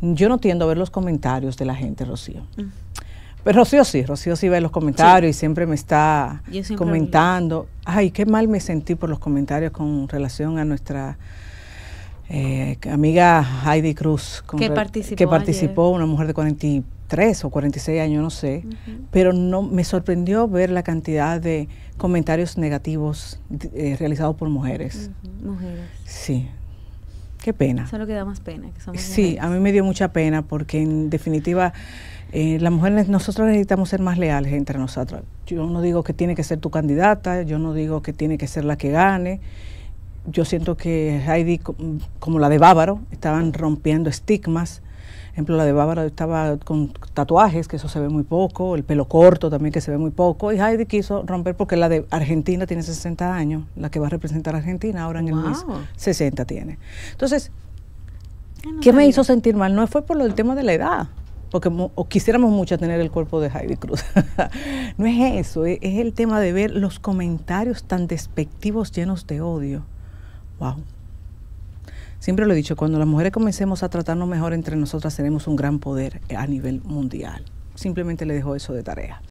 yo no tiendo a ver los comentarios de la gente, Rocío. Mm. Pero pues Rocío sí, Rocío sí ve los comentarios y siempre me está comentando. Ay, qué mal me sentí por los comentarios con relación a nuestra eh, amiga Heidi Cruz. que participó. Que participó, una mujer de 43 o 46 años, no sé. Pero no me sorprendió ver la cantidad de comentarios negativos eh, realizados por mujeres. Mujeres. Sí, Qué pena. Eso que da más pena. sí, a mí me dio mucha pena porque en definitiva eh, las mujeres, nosotros necesitamos ser más leales entre nosotras. Yo no digo que tiene que ser tu candidata, yo no digo que tiene que ser la que gane. Yo siento que Heidi, como la de Bávaro, estaban rompiendo estigmas ejemplo, la de Bárbara estaba con tatuajes, que eso se ve muy poco, el pelo corto también, que se ve muy poco, y Heidi quiso romper porque la de Argentina tiene 60 años, la que va a representar a Argentina ahora en el Miss 60 tiene. Entonces, ¿qué me hizo sentir mal? No fue por lo tema de la edad, porque o quisiéramos mucho tener el cuerpo de Heidi Cruz. no es eso, e, es el tema de ver los comentarios tan despectivos llenos de odio. Wow. Siempre lo he dicho, cuando las mujeres comencemos a tratarnos mejor entre nosotras, tenemos un gran poder a nivel mundial. Simplemente le dejo eso de tarea.